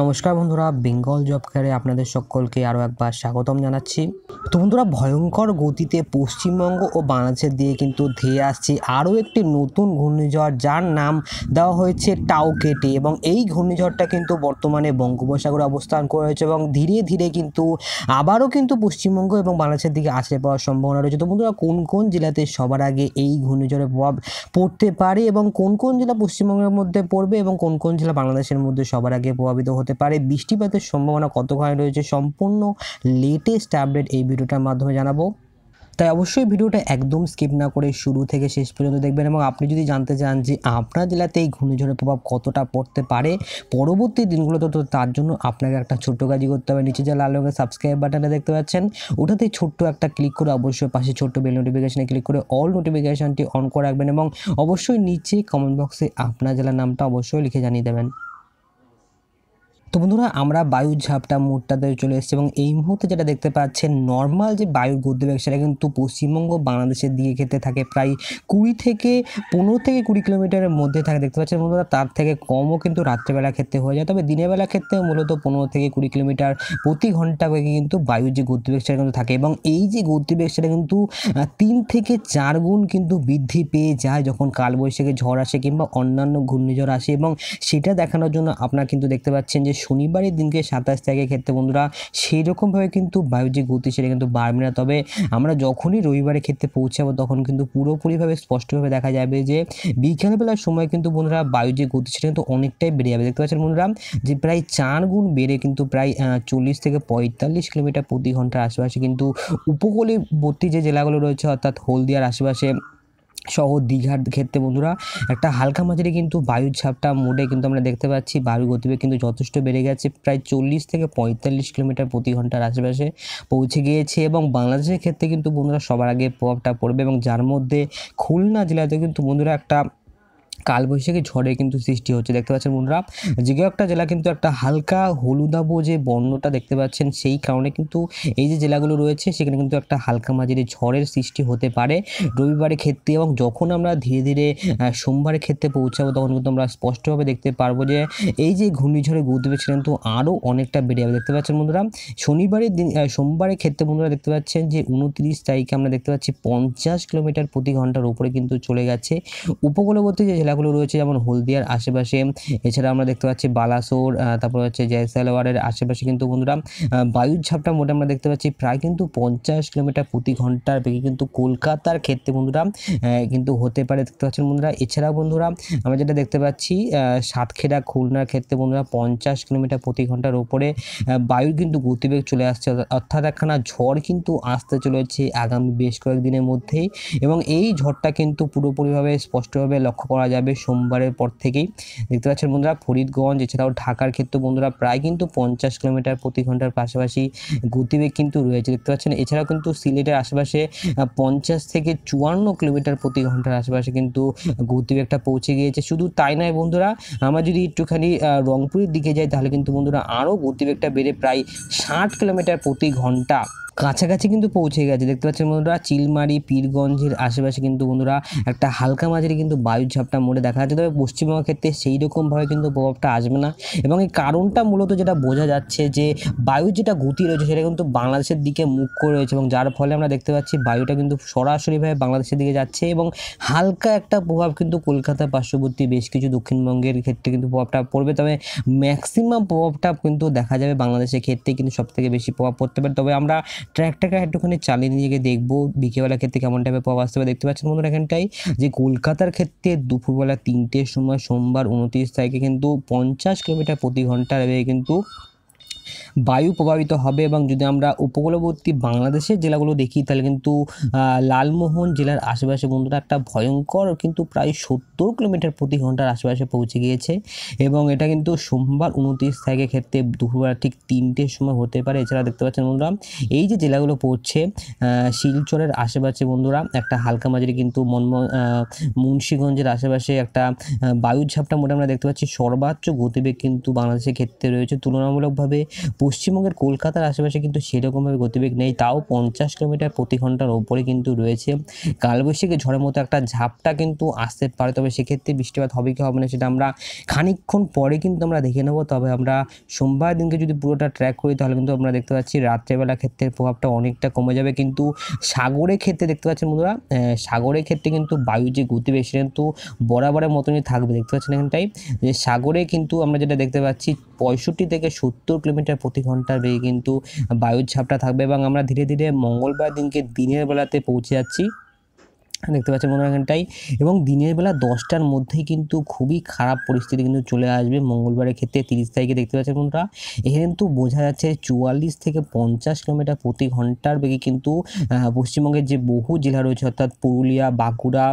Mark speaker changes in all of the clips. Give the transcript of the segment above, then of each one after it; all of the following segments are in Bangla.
Speaker 1: নমস্কার বন্ধুরা বেঙ্গল জব কেয়ারে আপনাদের সকলকে আরও একবার স্বাগতম জানাচ্ছি তো বন্ধুরা ভয়ঙ্কর গতিতে পশ্চিমবঙ্গ ও বাংলাদেশের দিয়ে কিন্তু ধেয়ে আসছে আরও একটি নতুন ঘূর্ণিঝড় যার নাম দেওয়া হয়েছে কেটে এবং এই ঘূর্ণিঝড়টা কিন্তু বর্তমানে বঙ্গোপসাগরে অবস্থান করে রয়েছে এবং ধীরে ধীরে কিন্তু আবারও কিন্তু পশ্চিমবঙ্গ এবং বাংলাদেশের দিকে আসতে পড়ার সম্ভাবনা রয়েছে তো বন্ধুরা কোন কোন জেলাতে সবার আগে এই ঘূর্ণিঝড়ের প্রভাব পড়তে পারে এবং কোন কোন জেলা পশ্চিমবঙ্গের মধ্যে পড়বে এবং কোন কোন জেলা বাংলাদেশের মধ্যে সবার আগে প্রভাবিত হতে পারে বৃষ্টিপাতের সম্ভাবনা কতখানি রয়েছে সম্পূর্ণ লেটেস্ট আপডেট এই ভিডিওটার মাধ্যমে জানাবো তাই অবশ্যই ভিডিওটা একদম স্কিপ না করে শুরু থেকে শেষ পর্যন্ত দেখবেন এবং আপনি যদি জানতে চান যে আপনার জেলাতে এই ঘূর্ণিঝড়ের প্রভাব কতটা পড়তে পারে পরবর্তী দিনগুলোতে তো তার জন্য আপনাকে একটা ছোট্ট কাজই করতে হবে নিচে যে লাল রঙের সাবস্ক্রাইব বাটনটা দেখতে পাচ্ছেন ওটাতে ছোট্ট একটা ক্লিক করে অবশ্যই পাশে ছোট্ট বেল নোটিফিকেশানে ক্লিক করে অল নোটিফিকেশানটি অন করে রাখবেন এবং অবশ্যই নিচে কমেন্ট বক্সে আপনার জেলার নামটা অবশ্যই লিখে জানিয়ে দেবেন তো বন্ধুরা আমরা বায়ুর ঝাপটা মুডটাতে চলে এসেছি এবং এই মুহূর্তে যেটা দেখতে পাচ্ছেন নর্মাল যে বায়ুর গদ্যবেগ সেটা কিন্তু পশ্চিমবঙ্গ বাংলাদেশের দিকে খেতে থাকে প্রায় কুড়ি থেকে পনেরো থেকে কুড়ি কিলোমিটারের মধ্যে থাকে দেখতে পাচ্ছেন বন্ধুরা তার থেকে কমও কিন্তু রাত্রেবেলা ক্ষেত্রে হয়ে যায় তবে দিনের বেলা ক্ষেত্রে মূলত পনেরো থেকে কুড়ি কিলোমিটার প্রতি ঘন্টা বেগে কিন্তু বায়ুর যে গতিবেগ সেটা কিন্তু থাকে এবং এই যে গতিবেগ সেটা কিন্তু তিন থেকে চার গুণ কিন্তু বৃদ্ধি পেয়ে যায় যখন কালবৈশাখী ঝড় আসে কিংবা অন্যান্য ঘূর্ণিঝড় আসে এবং সেটা দেখানোর জন্য আপনারা কিন্তু দেখতে পাচ্ছেন যে শনিবারের দিনকে সাতাশ ত্যাগের ক্ষেত্রে বন্ধুরা সেই রকমভাবে কিন্তু বায়ু যে গতি সেটা কিন্তু বাড়বে না তবে আমরা যখনই রবিবারের ক্ষেত্রে পৌঁছাবো তখন কিন্তু পুরোপুরিভাবে স্পষ্টভাবে দেখা যাবে যে বিকেলবেলার সময় কিন্তু বন্ধুরা বায়ু যে গতি সেটা কিন্তু অনেকটাই বেড়ে যাবে দেখতে পাচ্ছেন বন্ধুরা যে প্রায় চার গুণ বেড়ে কিন্তু প্রায় চল্লিশ থেকে পঁয়তাল্লিশ কিলোমিটার প্রতি ঘন্টার আশেপাশে কিন্তু উপকূলীবর্তী যে জেলাগুলো রয়েছে অর্থাৎ হলদিয়ার আশেপাশে সহ দীঘার ক্ষেত্রে বন্ধুরা একটা হালকা মাঝারি কিন্তু বায়ুর ঝাপটা মোডে কিন্তু আমরা দেখতে পাচ্ছি বায়ু গতিবেগ কিন্তু যথেষ্ট বেড়ে গেছে প্রায় চল্লিশ থেকে পঁয়তাল্লিশ কিলোমিটার প্রতি ঘন্টার আশেপাশে পৌঁছে গিয়েছে এবং বাংলাদেশের ক্ষেত্রে কিন্তু বন্ধুরা সবার আগে প্রভাবটা পড়বে এবং যার মধ্যে খুলনা জেলাতে কিন্তু বন্ধুরা একটা কালবৈশাখী ঝড়ে কিন্তু সৃষ্টি হচ্ছে দেখতে পাচ্ছেন বন্ধুরা যে কেউ একটা জেলা কিন্তু একটা হালকা হলুদাব যে বর্ণটা দেখতে পাচ্ছেন সেই কারণে কিন্তু এই যে জেলাগুলো রয়েছে সেখানে কিন্তু একটা হালকা মাঝির ঝড়ের সৃষ্টি হতে পারে রবিবারের ক্ষেত্রে এবং যখন আমরা ধীরে ধীরে সোমবারের ক্ষেত্রে পৌঁছাবো তখন কিন্তু আমরা স্পষ্টভাবে দেখতে পারবো যে এই যে ঘূর্ণিঝড়ের গুরুত্ব সেটা কিন্তু আরও অনেকটা বেড়ে যাবে দেখতে পাচ্ছেন বন্ধুরা শনিবারের দিন সোমবারের ক্ষেত্রে বন্ধুরা দেখতে পাচ্ছেন যে উনত্রিশ তারিখে আমরা দেখতে পাচ্ছি পঞ্চাশ কিলোমিটার প্রতি ঘন্টার উপরে কিন্তু চলে গেছে উপকূলবর্তী যে জেলা জেলাগুলো রয়েছে যেমন হলদিয়ার আশেপাশে এছাড়া আমরা দেখতে পাচ্ছি বালাসোর তারপর হচ্ছে জয়সালওয়ারের আশেপাশে কিন্তু বন্ধুরা বায়ুর ঝাপটা মোটে আমরা দেখতে পাচ্ছি প্রায় কিন্তু পঞ্চাশ কিলোমিটার প্রতি ঘন্টার বেগে কিন্তু কলকাতার ক্ষেত্রে বন্ধুরা কিন্তু হতে পারে দেখতে পাচ্ছেন বন্ধুরা এছাড়া বন্ধুরা আমরা যেটা দেখতে পাচ্ছি সাতক্ষীরা খুলনার ক্ষেত্রে বন্ধুরা পঞ্চাশ কিলোমিটার প্রতি ঘন্টার ওপরে বায়ুর কিন্তু গতিবেগ চলে আসছে অর্থাৎ একখানা ঝড় কিন্তু আসতে চলেছে আগামী বেশ কয়েকদিনের মধ্যেই এবং এই ঝড়টা কিন্তু পুরোপুরিভাবে স্পষ্টভাবে লক্ষ্য করা যাবে যাবে সোমবারের পর থেকেই দেখতে পাচ্ছেন বন্ধুরা ফরিদগঞ্জ এছাড়াও ঢাকার ক্ষেত্রে বন্ধুরা প্রায় কিন্তু পঞ্চাশ কিলোমিটার প্রতি ঘন্টার পাশাপাশি গতিবেগ কিন্তু রয়েছে দেখতে পাচ্ছেন এছাড়াও কিন্তু সিলেটের আশেপাশে পঞ্চাশ থেকে চুয়ান্ন কিলোমিটার প্রতি ঘন্টার আশেপাশে কিন্তু গতিবেগটা পৌঁছে গিয়েছে শুধু তাই নয় বন্ধুরা আমরা যদি একটুখানি রংপুরের দিকে যাই তাহলে কিন্তু বন্ধুরা আরও গতিবেগটা বেড়ে প্রায় ষাট কিলোমিটার প্রতি ঘন্টা কাছাকাছি কিন্তু পৌঁছে গেছে দেখতে পাচ্ছেন বন্ধুরা চিলমারি পীরগঞ্জের আশেপাশে কিন্তু বন্ধুরা একটা হালকা মাঝারি কিন্তু ঝাপটা মোড়ে দেখা যাচ্ছে তবে পশ্চিমবঙ্গের ক্ষেত্রে সেই রকমভাবে কিন্তু প্রভাবটা আসবে না এবং এই কারণটা মূলত যেটা বোঝা যাচ্ছে যে বায়ু যেটা গতি রয়েছে সেটা কিন্তু বাংলাদেশের দিকে মুখ করে রয়েছে এবং যার ফলে আমরা দেখতে পাচ্ছি বায়ুটা কিন্তু সরাসরিভাবে বাংলাদেশের দিকে যাচ্ছে এবং হালকা একটা প্রভাব কিন্তু কলকাতার পার্শ্ববর্তী বেশ কিছু দক্ষিণবঙ্গের ক্ষেত্রে কিন্তু প্রভাবটা পড়বে তবে ম্যাক্সিমাম প্রভাবটা কিন্তু দেখা যাবে বাংলাদেশের ক্ষেত্রে কিন্তু সবথেকে বেশি প্রভাব পড়তে পারে তবে আমরা ট্র্যাকটাকে একটুখানি চালিয়ে নিয়ে গিয়ে দেখবো বিকেলবেলার ক্ষেত্রে কেমন টাইপের পাওয়া আসতে পারে দেখতে পাচ্ছেন বন্ধুরা এখানটাই যে কলকাতার ক্ষেত্রে দুপুরবেলা তিনটের সময় সোমবার উনত্রিশ তারিখে কিন্তু পঞ্চাশ কিলোমিটার প্রতি ঘন্টা কিন্তু বায়ু প্রভাবিত হবে এবং যদি আমরা উপকূলবর্তী বাংলাদেশের জেলাগুলো দেখি তাহলে কিন্তু লালমোহন জেলার আশেপাশে বন্ধুরা একটা ভয়ঙ্কর কিন্তু প্রায় সত্তর কিলোমিটার প্রতি ঘন্টার আশেপাশে পৌঁছে গিয়েছে এবং এটা কিন্তু সোমবার উনত্রিশ তারিখের ক্ষেত্রে দুপুরবেলা ঠিক তিনটের সময় হতে পারে এছাড়া দেখতে পাচ্ছেন বন্ধুরা এই যে জেলাগুলো পড়ছে শিলচরের আশেপাশে বন্ধুরা একটা হালকা মাঝারি কিন্তু মনম মুন্সীগঞ্জের আশেপাশে একটা বায়ুঝাপটা মোটামুটি আমরা দেখতে পাচ্ছি সর্বোচ্চ গতিবেগ কিন্তু বাংলাদেশের ক্ষেত্রে রয়েছে তুলনামূলকভাবে পশ্চিমবঙ্গের কলকাতার আশেপাশে কিন্তু সেরকমভাবে গতিবেগ নেই তাও পঞ্চাশ কিলোমিটার প্রতি ঘন্টার ওপরে কিন্তু রয়েছে কালবৈশাখী ঝড়ের মতো একটা ঝাপটা কিন্তু আসতে পারে তবে সেক্ষেত্রে বৃষ্টিপাত হবে কি হবে না সেটা আমরা খানিকক্ষণ পরে কিন্তু আমরা দেখে নেব তবে আমরা সোমবার দিনকে যদি পুরোটা ট্র্যাক করি তাহলে কিন্তু আমরা দেখতে পাচ্ছি রাত্রেবেলা ক্ষেত্রে প্রভাবটা অনেকটা কমে যাবে কিন্তু সাগরের ক্ষেত্রে দেখতে পাচ্ছেন বন্ধুরা সাগরের ক্ষেত্রে কিন্তু বায়ু যে গতিবেগ সেটা কিন্তু বরাবরের মতনই থাকবে দেখতে পাচ্ছেন এখানটাই যে সাগরে কিন্তু আমরা যেটা দেখতে পাচ্ছি পঁয়ষট্টি থেকে সত্তর কিলোমিটার কিলোমিটার প্রতি ঘন্টার বেগে কিন্তু বায়ুর ঝাপটা থাকবে এবং আমরা ধীরে ধীরে মঙ্গলবার দিনকে দিনের বেলাতে পৌঁছে যাচ্ছি দেখতে পাচ্ছেন মনে এখানটাই এবং দিনের বেলা দশটার মধ্যেই কিন্তু খুবই খারাপ পরিস্থিতি কিন্তু চলে আসবে মঙ্গলবারের ক্ষেত্রে তিরিশ তারিখে দেখতে পাচ্ছেন বন্ধুরা এখানে কিন্তু বোঝা যাচ্ছে চুয়াল্লিশ থেকে পঞ্চাশ কিলোমিটার প্রতি ঘন্টার বেগে কিন্তু পশ্চিমবঙ্গের যে বহু জেলা রয়েছে অর্থাৎ পুরুলিয়া বাঁকুড়া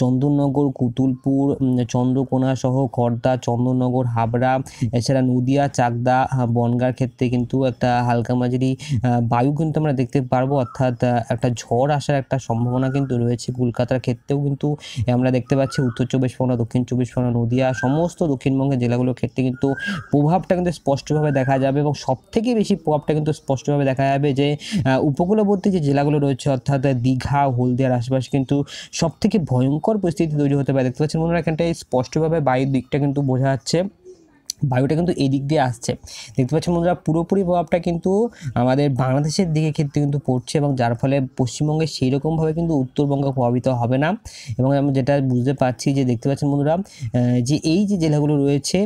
Speaker 1: চন্দননগর কুতুলপুর চন্দ্রকোনা সহ খর্দা চন্দননগর হাবড়া এছাড়া নদিয়া চাকদা বনগার ক্ষেত্রে কিন্তু একটা হালকা মাঝারি বায়ু কিন্তু আমরা দেখতে পারবো অর্থাৎ একটা ঝড় আসার একটা সম্ভাবনা কিন্তু রয়েছে কলকাতার ক্ষেত্রেও কিন্তু আমরা দেখতে পাচ্ছি উত্তর চব্বিশ পরগনা দক্ষিণ চব্বিশ পরগনা নদীয়া সমস্ত দক্ষিণবঙ্গের জেলাগুলোর ক্ষেত্রে কিন্তু প্রভাবটা কিন্তু স্পষ্টভাবে দেখা যাবে এবং সবথেকে বেশি প্রভাবটা কিন্তু স্পষ্টভাবে দেখা যাবে যে উপকূলবর্তী যে জেলাগুলো রয়েছে অর্থাৎ দীঘা হলদিয়ার আশেপাশে কিন্তু সবথেকে ভয়ঙ্কর পরিস্থিতি তৈরি হতে পারে দেখতে পাচ্ছেন মনে হয় এখানটায় স্পষ্টভাবে বায়ুর দিকটা কিন্তু বোঝা যাচ্ছে বায়ুটা কিন্তু এই দিক দিয়ে আসছে দেখতে পাচ্ছেন বন্ধুরা পুরোপুরি প্রভাবটা কিন্তু আমাদের বাংলাদেশের দিকে ক্ষেত্রে কিন্তু পড়ছে এবং যার ফলে পশ্চিমবঙ্গে সেই রকমভাবে কিন্তু উত্তরবঙ্গ প্রভাবিত হবে না এবং আমি যেটা বুঝতে পারছি যে দেখতে পাচ্ছেন বন্ধুরা যে এই যে জেলাগুলো রয়েছে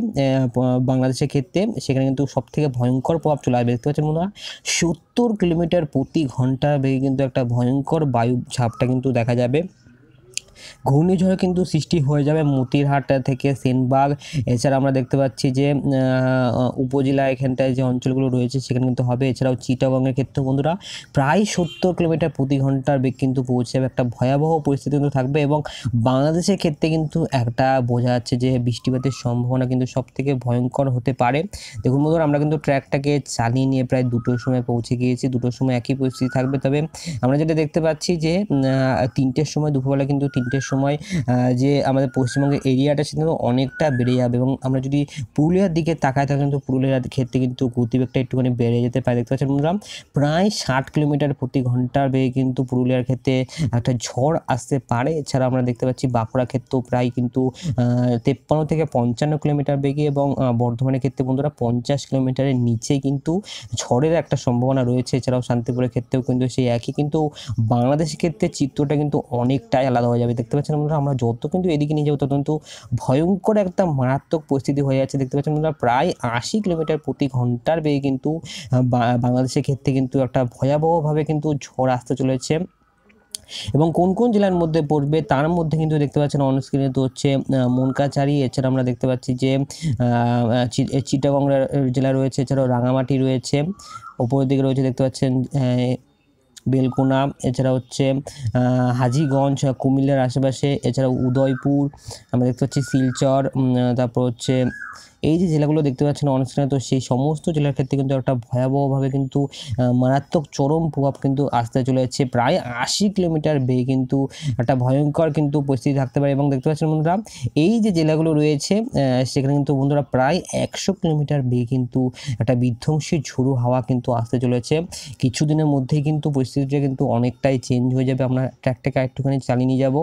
Speaker 1: বাংলাদেশের ক্ষেত্রে সেখানে কিন্তু সবথেকে ভয়ঙ্কর প্রভাব চলে আসবে দেখতে পাচ্ছেন বন্ধুরা সত্তর কিলোমিটার প্রতি ঘন্টা বেগে কিন্তু একটা ভয়ঙ্কর বায়ু ঝাপটা কিন্তু দেখা যাবে ঘূর্ণিঝড় কিন্তু সৃষ্টি হয়ে যাবে মতিরহাট থেকে সেনবাগ এছাড়া আমরা দেখতে পাচ্ছি যে উপজেলা এখানটায় যে অঞ্চলগুলো রয়েছে সেখানে কিন্তু হবে এছাড়াও চিটাগংয়ের ক্ষেত্রে বন্ধুরা প্রায় সত্তর কিলোমিটার প্রতি ঘন্টার বেগ কিন্তু পৌঁছে যাবে একটা ভয়াবহ পরিস্থিতি কিন্তু থাকবে এবং বাংলাদেশের ক্ষেত্রে কিন্তু একটা বোঝা যাচ্ছে যে বৃষ্টিপাতের সম্ভাবনা কিন্তু সব থেকে ভয়ঙ্কর হতে পারে দেখুন বন্ধুরা আমরা কিন্তু ট্র্যাকটাকে চালিয়ে নিয়ে প্রায় দুটোর সময় পৌঁছে গিয়েছি দুটোর সময় একই পরিস্থিতি থাকবে তবে আমরা যেটা দেখতে পাচ্ছি যে তিনটের সময় দুপুরবেলা কিন্তু তিনটে তিনটের সময় যে আমাদের পশ্চিমবঙ্গের এরিয়াটা সে কিন্তু অনেকটা বেড়ে যাবে এবং আমরা যদি পুরুলিয়ার দিকে তাকাই তাহলে কিন্তু পুরুলিয়ার ক্ষেত্রে কিন্তু গতিবেগটা একটুখানি বেড়ে যেতে পারে দেখতে পাচ্ছেন বন্ধুরা প্রায় ষাট কিলোমিটার প্রতি ঘন্টার বেগে কিন্তু পুরুলিয়ার ক্ষেত্রে একটা ঝড় আসতে পারে এছাড়া আমরা দেখতে পাচ্ছি বাঁকুড়া ক্ষেত্রেও প্রায় কিন্তু তেপ্পান্ন থেকে পঞ্চান্ন কিলোমিটার বেগে এবং বর্ধমানের ক্ষেত্রে বন্ধুরা পঞ্চাশ কিলোমিটারের নিচে কিন্তু ঝড়ের একটা সম্ভাবনা রয়েছে এছাড়াও শান্তিপুরের ক্ষেত্রেও কিন্তু সেই একই কিন্তু বাংলাদেশের ক্ষেত্রে চিত্রটা কিন্তু অনেকটাই আলাদা হয়ে যাবে দেখতে পাচ্ছেন বন্ধুরা আমরা যত কিন্তু এদিকে নিয়ে যাবো তত কিন্তু ভয়ঙ্কর একটা মারাত্মক পরিস্থিতি হয়ে যাচ্ছে দেখতে পাচ্ছেন বন্ধুরা প্রায় আশি কিলোমিটার প্রতি ঘন্টার বেয়ে কিন্তু বাংলাদেশের ক্ষেত্রে কিন্তু একটা ভয়াবহভাবে কিন্তু ঝড় আসতে চলেছে এবং কোন কোন জেলার মধ্যে পড়বে তার মধ্যে কিন্তু দেখতে পাচ্ছেন অনস্ক্রিনে তো হচ্ছে মনকাচারি এছাড়া আমরা দেখতে পাচ্ছি যে চিটাগং জেলা রয়েছে এছাড়াও রাঙামাটি রয়েছে ওপরের দিকে রয়েছে দেখতে পাচ্ছেন বেলকোনা এছাড়া হচ্ছে হাজিগঞ্জ কুমিল্লার আশেপাশে এছাড়া উদয়পুর আমরা দেখতে পাচ্ছি শিলচর তারপর হচ্ছে এই যে জেলাগুলো দেখতে পাচ্ছেন অনুষ্ঠানে তো সেই সমস্ত জেলার ক্ষেত্রে কিন্তু একটা ভয়াবহভাবে কিন্তু মারাত্মক চরম প্রভাব কিন্তু আসতে চলে যাচ্ছে প্রায় আশি কিলোমিটার বেয়ে কিন্তু একটা ভয়ঙ্কর কিন্তু পরিস্থিতি থাকতে পারে এবং দেখতে পাচ্ছেন বন্ধুরা এই যে জেলাগুলো রয়েছে সেখানে কিন্তু বন্ধুরা প্রায় একশো কিলোমিটার বেয়ে কিন্তু একটা বিধ্বংসী ঝুরু হাওয়া কিন্তু আসতে চলেছে কিছুদিনের মধ্যেই কিন্তু পরিস্থিতিটা কিন্তু অনেকটাই চেঞ্জ হয়ে যাবে আমরা ট্র্যাকটাকে একটুখানি চালিয়ে নিয়ে যাবো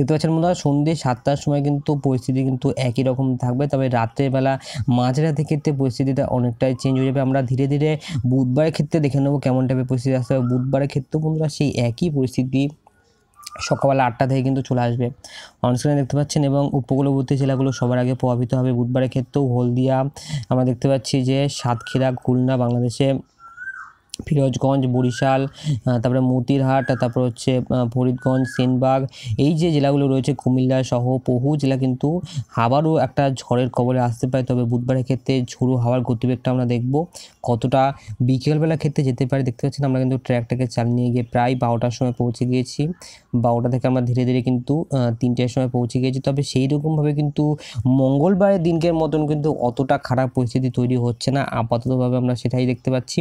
Speaker 1: দেখতে পাচ্ছেন বন্ধুরা সন্ধ্যে সাতটার সময় কিন্তু পরিস্থিতি কিন্তু একই রকম থাকবে তবে রাত্রেবেলা মাঝরাতের ক্ষেত্রে পরিস্থিতিটা অনেকটাই চেঞ্জ হয়ে যাবে আমরা ধীরে ধীরে বুধবারের ক্ষেত্রে দেখে নেবো কেমন টাইপের পরিস্থিতি আসতে হবে বুধবারের ক্ষেত্রেও বন্ধুরা সেই একই পরিস্থিতি সকালবেলা আটটা থেকে কিন্তু চলে আসবে অনস্ক্রিনে দেখতে পাচ্ছেন এবং উপকূলবর্তী জেলাগুলো সবার আগে প্রভাবিত হবে বুধবারের ক্ষেত্রেও হলদিয়া আমরা দেখতে পাচ্ছি যে সাতক্ষীরা খুলনা বাংলাদেশে ফিরোজগঞ্জ বরিশাল তারপরে মতিরহাট তারপর হচ্ছে ফরিদগঞ্জ সেনবাগ এই যে জেলাগুলো রয়েছে কুমিল্লা সহ বহু জেলা কিন্তু আবারও একটা ঝড়ের কবলে আসতে পারে তবে বুধবারের ক্ষেত্রে ঝুড়ো হাওয়ার গতিবেগটা আমরা দেখব কতটা বিকেলবেলা ক্ষেত্রে যেতে পারে দেখতে পাচ্ছেন আমরা কিন্তু ট্র্যাকটাকে চালিয়ে গিয়ে প্রায় বারোটার সময় পৌঁছে গিয়েছি বারোটা থেকে আমরা ধীরে ধীরে কিন্তু তিনটের সময় পৌঁছে গিয়েছি তবে সেই রকমভাবে কিন্তু মঙ্গলবারের দিনকের মতন কিন্তু অতটা খারাপ পরিস্থিতি তৈরি হচ্ছে না আপাততভাবে আমরা সেটাই দেখতে পাচ্ছি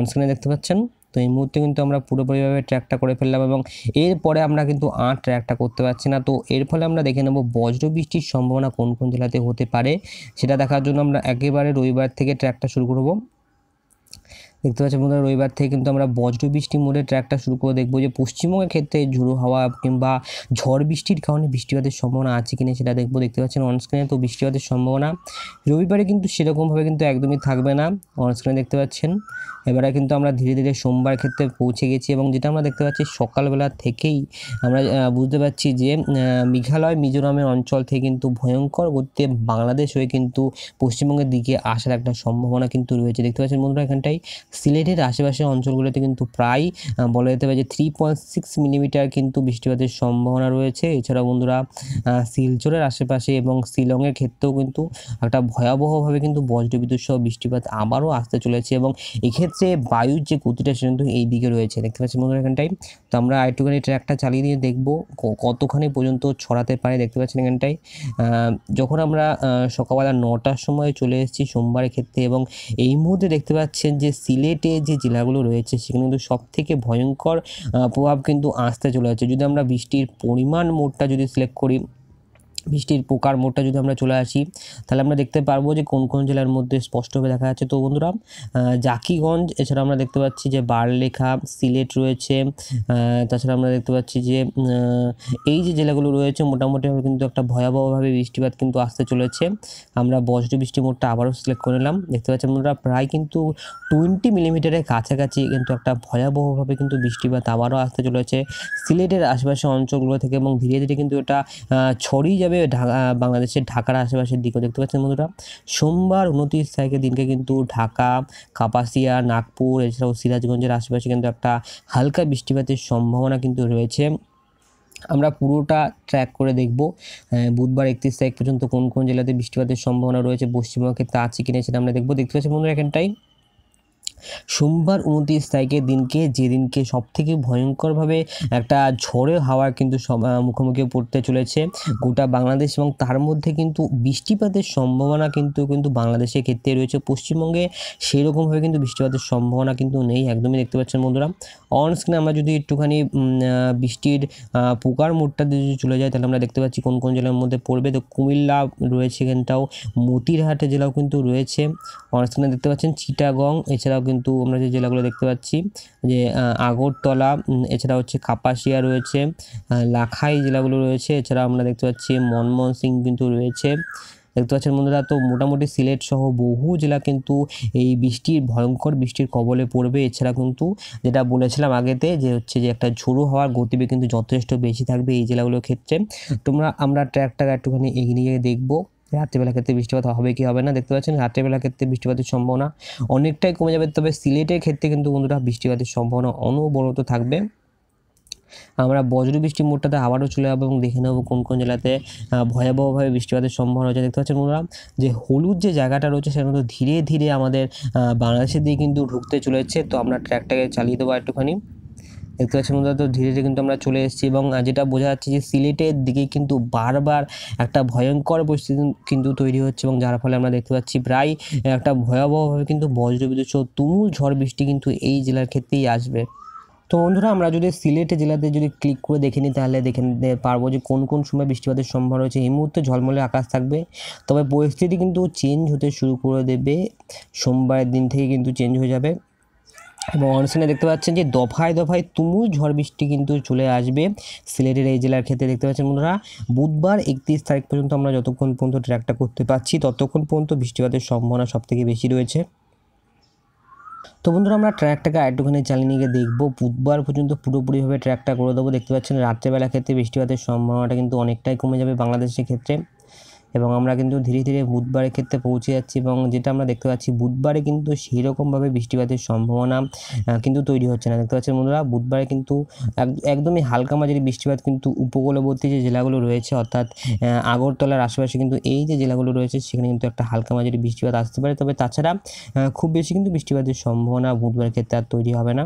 Speaker 1: অনস্ক্রিনে দেখতে পাচ্ছেন তো এই মুহূর্তে কিন্তু আমরা পুরোপুরিভাবে ট্র্যাকটা করে ফেললাম এবং এরপরে আমরা কিন্তু আর ট্র্যাকটা করতে পারছি না তো এর ফলে আমরা দেখে নেব বজ্র বৃষ্টির সম্ভাবনা কোন কোন জেলাতে হতে পারে সেটা দেখার জন্য আমরা একেবারে রবিবার থেকে ট্র্যাকটা শুরু করব দেখতে পাচ্ছি বন্ধুরা রবিবার থেকে কিন্তু আমরা বজ্র বৃষ্টি মোডে ট্র্যাকটা শুরু করে দেখবো যে পশ্চিমবঙ্গের ক্ষেত্রে ঝুড়ো হাওয়া কিংবা ঝড় বৃষ্টির কারণে বৃষ্টিপাতের সম্ভাবনা আছে কিনা সেটা দেখবো দেখতে পাচ্ছেন অনস্ক্রিনে তো বৃষ্টিপাতের সম্ভাবনা রবিবারে কিন্তু সেরকমভাবে কিন্তু একদমই থাকবে না অনস্ক্রিনে দেখতে পাচ্ছেন এবারে কিন্তু আমরা ধীরে ধীরে সোমবার ক্ষেত্রে পৌঁছে গেছি এবং যেটা আমরা দেখতে পাচ্ছি সকালবেলা থেকেই আমরা বুঝতে পারছি যে মেঘালয় মিজোরামের অঞ্চল থেকে কিন্তু ভয়ঙ্কর গতিতে বাংলাদেশ হয়ে কিন্তু পশ্চিমবঙ্গের দিকে আসার একটা সম্ভাবনা কিন্তু রয়েছে দেখতে পাচ্ছেন বন্ধুরা এখানটাই সিলেটের আশেপাশের অঞ্চলগুলোতে কিন্তু প্রায় বলা যেতে পারে যে থ্রি পয়েন্ট সিক্স মিলিমিটার কিন্তু বৃষ্টিপাতের সম্ভাবনা রয়েছে এছাড়া বন্ধুরা শিলচরের আশেপাশে এবং শিলংয়ের ক্ষেত্রেও কিন্তু একটা ভয়াবহভাবে কিন্তু বজ্রবিদ্যুৎ সহ বৃষ্টিপাত আবারও আসতে চলেছে এবং এক্ষেত্রে বায়ুর যে গতিটা সেটা কিন্তু এই দিকে রয়েছে দেখতে পাচ্ছি বন্ধুরা এখানটায় তো আমরা আরেকটুখানি ট্র্যাকটা চালিয়ে দিয়ে দেখব কতখানি পর্যন্ত ছড়াতে পারে দেখতে পাচ্ছেন এখানটায় যখন আমরা সকালবেলা নটার সময় চলে এসেছি সোমবারের ক্ষেত্রে এবং এই মুহূর্তে দেখতে পাচ্ছেন যে শিল সিলেটে যে জেলাগুলো রয়েছে সেখানে কিন্তু সব থেকে ভয়ঙ্কর প্রভাব কিন্তু আসতে চলে যাচ্ছে যদি আমরা বৃষ্টির পরিমাণ মোডটা যদি সিলেক্ট করি বৃষ্টির পোকার মোড়টা যদি আমরা চলে আসি তাহলে আমরা দেখতে পারবো যে কোন কোন জেলার মধ্যে স্পষ্টভাবে দেখা যাচ্ছে তো বন্ধুরা জাকিগঞ্জ এছাড়া আমরা দেখতে পাচ্ছি যে বারলেখা সিলেট রয়েছে তাছাড়া আমরা দেখতে পাচ্ছি যে এই যে জেলাগুলো রয়েছে মোটামুটিভাবে কিন্তু একটা ভয়াবহভাবে বৃষ্টিপাত কিন্তু আসতে চলেছে আমরা বজ্র বৃষ্টি মোড়টা আবারও সিলেক্ট করে নিলাম দেখতে পাচ্ছি বন্ধুরা প্রায় কিন্তু টোয়েন্টি মিলিমিটারের কাছাকাছি কিন্তু একটা ভয়াবহভাবে কিন্তু বৃষ্টিপাত আবারও আসতে চলেছে সিলেটের আশেপাশে অঞ্চলগুলো থেকে এবং ধীরে ধীরে কিন্তু এটা ছড়িয়ে যাবে একইভাবে ঢাকা বাংলাদেশের ঢাকার আশেপাশের দিকেও দেখতে পাচ্ছেন বন্ধুরা সোমবার উনত্রিশ তারিখের দিনকে কিন্তু ঢাকা কাপাসিয়া নাগপুর এছাড়াও সিরাজগঞ্জের আশেপাশে কিন্তু একটা হালকা বৃষ্টিপাতের সম্ভাবনা কিন্তু রয়েছে আমরা পুরোটা ট্র্যাক করে দেখব বুধবার একত্রিশ তারিখ পর্যন্ত কোন কোন জেলাতে বৃষ্টিপাতের সম্ভাবনা রয়েছে পশ্চিমবঙ্গের তা আছে কিনা সেটা আমরা দেখবো দেখতে পাচ্ছি বন্ধুরা এখানটাই সোমবার উনত্রিশ তারিখের দিনকে যেদিনকে সবথেকে ভয়ঙ্করভাবে একটা ঝড়ে হাওয়া কিন্তু মুখোমুখি পড়তে চলেছে গোটা বাংলাদেশ এবং তার মধ্যে কিন্তু বৃষ্টিপাতের সম্ভাবনা কিন্তু কিন্তু বাংলাদেশের ক্ষেত্রে রয়েছে পশ্চিমবঙ্গে সেই রকমভাবে কিন্তু বৃষ্টিপাতের সম্ভাবনা কিন্তু নেই একদমই দেখতে পাচ্ছেন বন্ধুরা অন স্ক্রিনে আমরা যদি একটুখানি বৃষ্টির পোকার মোটটা যদি চলে যায় তাহলে আমরা দেখতে পাচ্ছি কোন কোন জেলার মধ্যে পড়বে তো কুমিল্লা রয়েছে এখানটাও মতিরহাটে জেলাও কিন্তু রয়েছে অন স্ক্রিনে দেখতে পাচ্ছেন চিটাগং এছাড়াও কিন্তু আমরা যে জেলাগুলো দেখতে পাচ্ছি যে আগরতলা এছাড়া হচ্ছে কাপাসিয়া রয়েছে লাখাই জেলাগুলো রয়েছে এছাড়া আমরা দেখতে পাচ্ছি মনমোহন সিং কিন্তু রয়েছে দেখতে পাচ্ছেন বন্ধুরা তো মোটামুটি সিলেট সহ বহু জেলা কিন্তু এই বৃষ্টির ভয়ঙ্কর বৃষ্টির কবলে পড়বে এছাড়া কিন্তু যেটা বলেছিলাম আগেতে যে হচ্ছে যে একটা ঝোড়ো হওয়ার গতিবেগ কিন্তু যথেষ্ট বেশি থাকবে এই জেলাগুলোর ক্ষেত্রে তোমরা আমরা ট্র্যাকটা একটুখানি এগিয়ে দেখবো রাত্রিবেলা ক্ষেত্রে বৃষ্টিপাত হবে কি হবে না দেখতে পাচ্ছেন রাত্রিবেলা ক্ষেত্রে বৃষ্টিপাতের সম্ভাবনা অনেকটাই কমে যাবে তবে সিলেটের ক্ষেত্রে কিন্তু বন্ধুরা বৃষ্টিপাতের সম্ভাবনা অনবরত থাকবে আমরা বজ্র বৃষ্টির মোটটাতে আবারও চলে যাবো এবং দেখে নেবো কোন কোন জেলাতে ভয়াবহভাবে বৃষ্টিপাতের সম্ভাবনা রয়েছে দেখতে পাচ্ছেন বন্ধুরা যে হলুদ যে জায়গাটা রয়েছে সেটা ধীরে ধীরে আমাদের বাংলাদেশের দিকে কিন্তু ঢুকতে চলেছে তো আমরা ট্র্যাকটাকে চালিয়ে দেবো একটুখানি দেখতে পাচ্ছি তো ধীরে ধীরে কিন্তু আমরা চলে এসেছি এবং যেটা বোঝা যাচ্ছে যে সিলেটের দিকে কিন্তু বারবার একটা ভয়ঙ্কর পরিস্থিতি কিন্তু তৈরি হচ্ছে এবং যার ফলে আমরা দেখতে পাচ্ছি প্রায় একটা ভয়াবহভাবে কিন্তু বজ্রবিদ্যুৎ সহ তুমুল ঝড় বৃষ্টি কিন্তু এই জেলার ক্ষেত্রেই আসবে তো বন্ধুরা আমরা যদি সিলেট জেলাতে যদি ক্লিক করে দেখে নিই তাহলে দেখে নিতে পারবো যে কোন কোন সময় বৃষ্টিপাতের সম্ভব রয়েছে এই মুহূর্তে ঝলমলে আকাশ থাকবে তবে পরিস্থিতি কিন্তু চেঞ্জ হতে শুরু করে দেবে সোমবারের দিন থেকে কিন্তু চেঞ্জ হয়ে যাবে এবং অনুষ্ঠানে দেখতে পাচ্ছেন যে দফায় দফায় তুমুল ঝড় বৃষ্টি কিন্তু চলে আসবে সিলেটের এই জেলার ক্ষেত্রে দেখতে পাচ্ছেন বন্ধুরা বুধবার একত্রিশ তারিখ পর্যন্ত আমরা যতক্ষণ পর্যন্ত ট্র্যাকটা করতে পারছি ততক্ষণ পর্যন্ত বৃষ্টিপাতের সম্ভাবনা সবথেকে বেশি রয়েছে তো বন্ধুরা আমরা ট্র্যাকটাকে আরেকটুখানি চালিয়ে নিয়ে দেখবো বুধবার পর্যন্ত পুরোপুরিভাবে ট্র্যাকটা করে দেবো দেখতে পাচ্ছেন রাত্রেবেলা ক্ষেত্রে বৃষ্টিপাতের সম্ভাবনাটা কিন্তু অনেকটাই কমে যাবে বাংলাদেশের ক্ষেত্রে এবং আমরা কিন্তু ধীরে ধীরে বুধবারের ক্ষেত্রে পৌঁছে যাচ্ছি এবং যেটা আমরা দেখতে পাচ্ছি বুধবারে কিন্তু সেই রকমভাবে বৃষ্টিপাতের সম্ভাবনা কিন্তু তৈরি হচ্ছে না দেখতে পাচ্ছেন বন্ধুরা বুধবারে কিন্তু একদমই হালকা মাঝারি বৃষ্টিপাত কিন্তু উপকূলবর্তী যে জেলাগুলো রয়েছে অর্থাৎ আগরতলার আশেপাশে কিন্তু এই যে জেলাগুলো রয়েছে সেখানে কিন্তু একটা হালকা মাঝারি বৃষ্টিপাত আসতে পারে তবে তাছাড়া খুব বেশি কিন্তু বৃষ্টিপাতের সম্ভাবনা বুধবারের ক্ষেত্রে আর তৈরি হবে না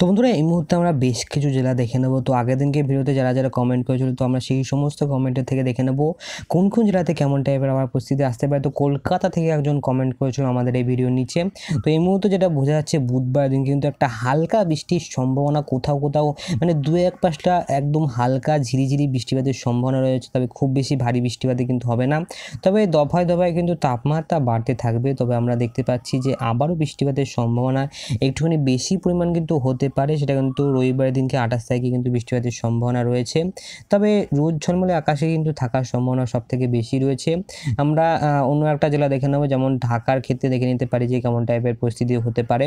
Speaker 1: তো বন্ধুরা এই মুহূর্তে আমরা বেশ কিছু জেলা দেখে নেবো তো আগের দিনকে ভিডিওতে যারা যারা কমেন্ট করেছিল তো আমরা সেই সমস্ত কমেন্টের থেকে দেখে নেবো কোন কোন জেলাতে কেমন টাইপের আমার উপস্থিতি আসতে পারে তো কলকাতা থেকে একজন কমেন্ট করেছিল আমাদের এই ভিডিওর নিচে তো এই মুহূর্তে যেটা বোঝা যাচ্ছে বুধবার দিন কিন্তু একটা হালকা বৃষ্টির সম্ভাবনা কোথাও কোথাও মানে দু এক পাঁচটা একদম হালকা ঝিরিঝিরি বৃষ্টিপাতের সম্ভাবনা রয়েছে তবে খুব বেশি ভারী বৃষ্টিপাতে কিন্তু হবে না তবে দফায় দফায় কিন্তু তাপমাত্রা বাড়তে থাকবে তবে আমরা দেখতে পাচ্ছি যে আবারও বৃষ্টিপাতের সম্ভাবনা একটুখানি বেশি পরিমাণ কিন্তু হতে পারে সেটা কিন্তু রবিবারের দিনকে আঠাশ তারিখে কিন্তু বৃষ্টিপাতের সম্ভাবনা রয়েছে তবে রোদ ঝলমলে আকাশে কিন্তু থাকার সম্ভাবনা সব থেকে বেশি রয়েছে আমরা অন্য একটা জেলা দেখে নেবো যেমন ঢাকার ক্ষেত্রে দেখে নিতে পারি যে কেমন টাইপের পরিস্থিতি হতে পারে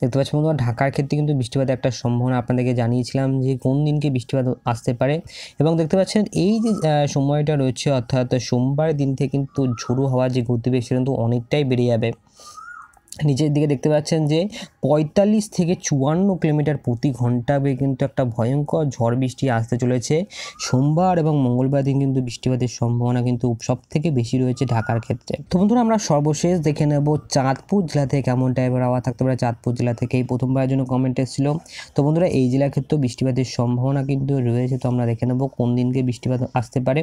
Speaker 1: দেখতে পাচ্ছি বন্ধুরা ঢাকার ক্ষেত্রে কিন্তু বৃষ্টিপাতের একটা সম্ভাবনা আপনাদেরকে জানিয়েছিলাম যে কোন দিনকে বৃষ্টিপাত আসতে পারে এবং দেখতে পাচ্ছেন এই যে সময়টা রয়েছে অর্থাৎ সোমবার দিন থেকে কিন্তু ঝোড়ো হওয়ার যে গতিবেগ সেটা কিন্তু অনেকটাই বেড়ে যাবে নিচের দিকে দেখতে পাচ্ছেন যে পঁয়তাল্লিশ থেকে চুয়ান্ন কিলোমিটার প্রতি ঘন্টা কিন্তু একটা ভয়ঙ্কর ঝড় বৃষ্টি আসতে চলেছে সোমবার এবং মঙ্গলবার দিন কিন্তু বৃষ্টিপাতের সম্ভাবনা কিন্তু সব থেকে বেশি রয়েছে ঢাকার ক্ষেত্রে তো বন্ধুরা আমরা সর্বশেষ দেখে নেব চাঁদপুর জেলা থেকে কেমন টাইপের আওয়াজ থাকতে পারে চাঁদপুর জেলা থেকে এই প্রথমবারের জন্য কমেন্ট এসেছিল তো বন্ধুরা এই জেলার ক্ষেত্রেও বৃষ্টিপাতের সম্ভাবনা কিন্তু রয়েছে তো আমরা দেখে নেব কোন দিনকে বৃষ্টিপাত আসতে পারে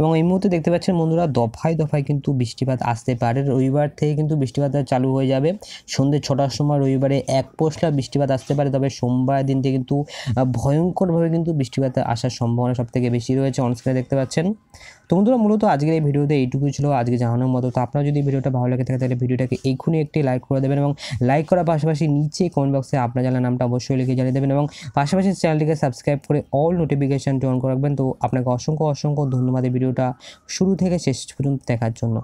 Speaker 1: এবং এই মুহূর্তে দেখতে পাচ্ছেন বন্ধুরা দফায় দফায় কিন্তু বৃষ্টিপাত আসতে পারে রবিবার থেকে কিন্তু বৃষ্টিপাত চালু হয়ে যাবে সন্ধ্যে ছটার সময় রবিবারে এক পশলা বৃষ্টিপাত আসতে পারে তবে সোমবার দিনটি কিন্তু ভয়ঙ্করভাবে কিন্তু বৃষ্টিপাত আসার সম্ভাবনা সব থেকে বেশি রয়েছে অনস্ক্রিনে দেখতে পাচ্ছেন তো বন্ধুরা মূলত আজকের এই ভিডিওতে এইটুকুই ছিল আজকে জানানোর মতো তো আপনার যদি ভিডিওটা ভালো লাগে থাকে তাহলে ভিডিওটাকে এক্ষুনি একটি লাইক করে দেবেন এবং লাইক করার পাশাপাশি নিচে কমেন্ট বক্সে আপনার জানার নামটা অবশ্যই লিখে জানিয়ে দেবেন এবং পাশাপাশি চ্যানেলটিকে সাবস্ক্রাইব করে অল নোটিফিকেশান অন করে রাখবেন তো আপনাকে অসংখ্য অসংখ্য ধন্যবাদ এই ভিডিওটা শুরু থেকে শেষ পর্যন্ত দেখার জন্য